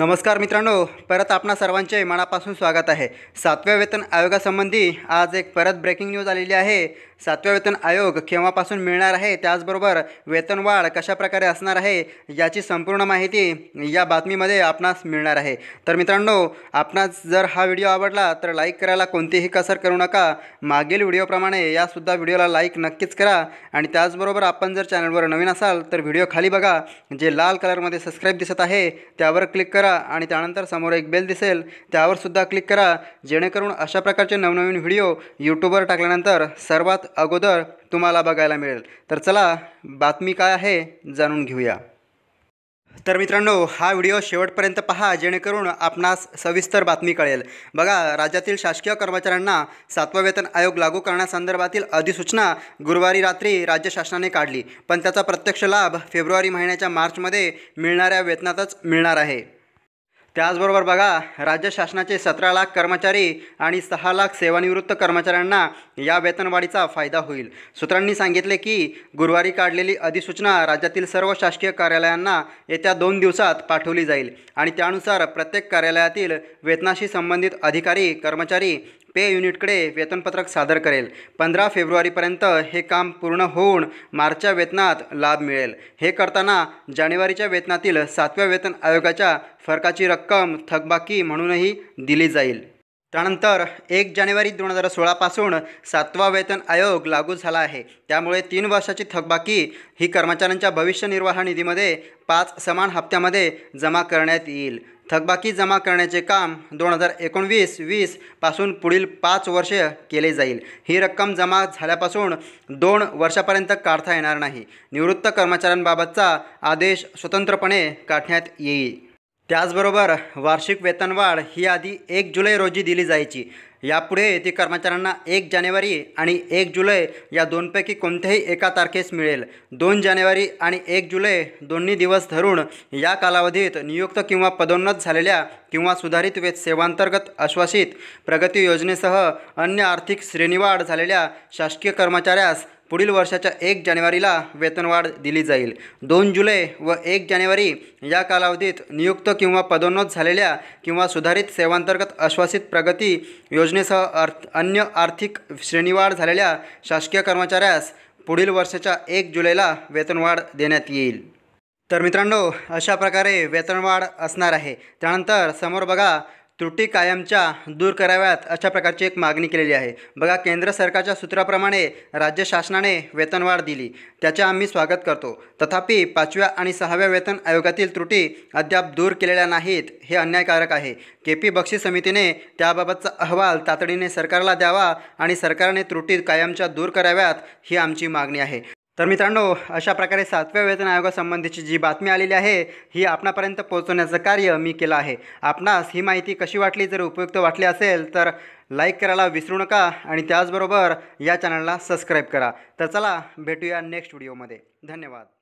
नमस्कार मित्रांनो परत आपणा सर्वांचे मनापासून स्वागत आहे सातव्या वेतन आयोगासंबंधी आज एक परत ब्रेकिंग न्यूज आलेली आहे सातव्या वेतन आयोग केव्हापासून मिळणार आहे त्याचबरोबर वेतनवाढ कशाप्रकारे असणार आहे याची संपूर्ण माहिती या बातमीमध्ये आपणास मिळणार आहे तर मित्रांनो आपणास जर हा व्हिडिओ आवडला तर लाईक करायला कोणतीही कसर करू नका मागील व्हिडिओप्रमाणे यासुद्धा व्हिडिओला लाईक नक्कीच करा आणि त्याचबरोबर आपण जर चॅनलवर नवीन असाल तर व्हिडिओ खाली बघा जे लाल कलरमध्ये सबस्क्राईब दिसत आहे त्यावर क्लिक करा आणि त्यानंतर समोर एक बेल दिसेल त्यावरसुद्धा क्लिक करा जेणेकरून अशा प्रकारचे नवनवीन व्हिडिओ यूट्यूबवर टाकल्यानंतर सर्वात अगोदर तुम्हाला बघायला मिळेल तर चला बातमी काय आहे जाणून घेऊया तर मित्रांनो हा व्हिडिओ शेवटपर्यंत पहा जेणेकरून आपणास सविस्तर बातमी कळेल बघा राज्यातील शासकीय कर्मचाऱ्यांना सातवा वेतन आयोग लागू करण्यासंदर्भातील अधिसूचना गुरुवारी रात्री राज्य शासनाने काढली पण त्याचा प्रत्यक्ष लाभ फेब्रुवारी महिन्याच्या मार्चमध्ये मिळणाऱ्या वेतनातच मिळणार आहे त्याचबरोबर बघा राज्य शासनाचे सतरा लाख कर्मचारी आणि सहा लाख सेवानिवृत्त कर्मचाऱ्यांना या वेतनवाढीचा फायदा होईल सूत्रांनी सांगितले की गुरुवारी काढलेली अधिसूचना राज्यातील सर्व शासकीय कार्यालयांना येत्या दोन दिवसात पाठवली जाईल आणि त्यानुसार प्रत्येक कार्यालयातील वेतनाशी संबंधित अधिकारी कर्मचारी पे युनिटकडे वेतनपत्रक सादर करेल पंधरा फेब्रुवारीपर्यंत हे काम पूर्ण होऊन मार्चच्या वेतनात लाभ मिळेल हे करताना जानेवारीच्या वेतनातील सातव्या वेतन आयोगाच्या फरकाची रक्कम थकबाकी म्हणूनही दिली जाईल त्यानंतर एक जानेवारी दोन हजार सोळापासून सातवा वेतन आयोग लागू झाला आहे त्यामुळे तीन वर्षाची थकबाकी ही कर्मचाऱ्यांच्या भविष्य निर्वाह निधीमध्ये पाच समान हप्त्यामध्ये जमा करण्यात येईल थकबाकी जमा करण्याचे काम दोन हजार एकोणवीस वीसपासून पुढील पाच वर्षे केले जाईल ही रक्कम जमा झाल्यापासून दोन वर्षापर्यंत काढता येणार नाही निवृत्त कर्मचाऱ्यांबाबतचा आदेश स्वतंत्रपणे काढण्यात येईल त्याचबरोबर वार्षिक वेतनवाढ ही आधी एक जुलै रोजी दिली जायची यापुढे ती कर्मचाऱ्यांना एक जानेवारी आणि एक जुलै या दोनपैकी कोणत्याही एका तारखेस मिळेल दोन जानेवारी आणि एक जुलै दोन्ही दिवस धरून या कालावधीत नियुक्त किंवा पदोन्नत झालेल्या किंवा सुधारित वेत सेवांतर्गत आश्वासित प्रगती योजनेसह अन्य आर्थिक श्रेणीवाढ झालेल्या शासकीय कर्मचाऱ्यास पुढील वर्षाच्या एक जानेवारीला वेतनवाढ दिली जाईल दोन जुलै व एक जानेवारी या कालावधीत नियुक्त किंवा पदोन्नत झालेल्या किंवा सुधारित सेवांतर्गत आश्वासित प्रगती योजनेसह अर्थ अन्य आर्थिक श्रेणीवाढ झालेल्या शासकीय कर्मचाऱ्यास पुढील वर्षाच्या एक जुलैला वेतनवाढ देण्यात येईल तर मित्रांनो अशा प्रकारे वेतनवाढ असणार आहे त्यानंतर समोर बघा त्रुटी कायमच्या दूर कराव्यात अशा प्रकारची एक मागणी केलेली आहे बघा केंद्र सरकारच्या सूत्राप्रमाणे राज्य शासनाने वेतनवाढ दिली त्याचे आम्ही स्वागत करतो तथापि पाचव्या आणि सहाव्या वेतन आयोगातील त्रुटी अद्याप दूर केलेल्या नाहीत हे अन्यायकारक आहे के पी बक्षी समितीने त्याबाबतचा अहवाल तातडीने सरकारला द्यावा आणि सरकारने त्रुटी कायमच्या दूर कराव्यात ही आमची मागणी आहे तर मित्रांनो अशा प्रकारे सातव्या वेतन आयोगासंबंधीची जी बातमी आलेली आहे ही आपणापर्यंत पोहोचवण्याचं कार्य मी केलं आहे आपणास ही माहिती कशी वाटली जर उपयुक्त वाटली असेल तर लाईक करायला विसरू नका आणि त्याचबरोबर या चॅनलला सबस्क्राईब करा तर चला भेटूया नेक्स्ट व्हिडिओमध्ये धन्यवाद